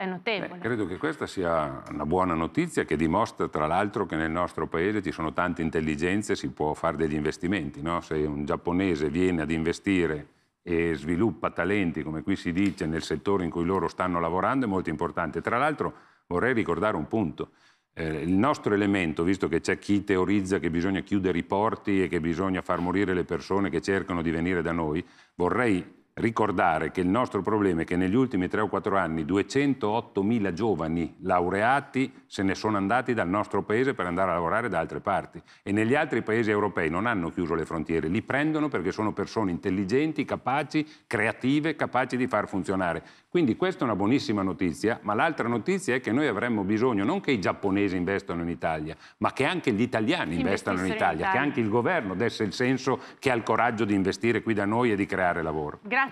è notevole. Beh, credo che questa sia una buona notizia che dimostra tra l'altro che nel nostro paese ci sono tante intelligenze, e si può fare degli investimenti. No? Se un giapponese viene ad investire e sviluppa talenti, come qui si dice, nel settore in cui loro stanno lavorando è molto importante. Tra l'altro vorrei ricordare un punto. Eh, il nostro elemento, visto che c'è chi teorizza che bisogna chiudere i porti e che bisogna far morire le persone che cercano di venire da noi, vorrei ricordare che il nostro problema è che negli ultimi 3 o 4 anni 208.000 giovani laureati se ne sono andati dal nostro paese per andare a lavorare da altre parti e negli altri paesi europei non hanno chiuso le frontiere, li prendono perché sono persone intelligenti, capaci, creative, capaci di far funzionare. Quindi questa è una buonissima notizia, ma l'altra notizia è che noi avremmo bisogno non che i giapponesi investano in Italia, ma che anche gli italiani investano in Italia, in Italia, che anche il governo desse il senso che ha il coraggio di investire qui da noi e di creare lavoro. Grazie.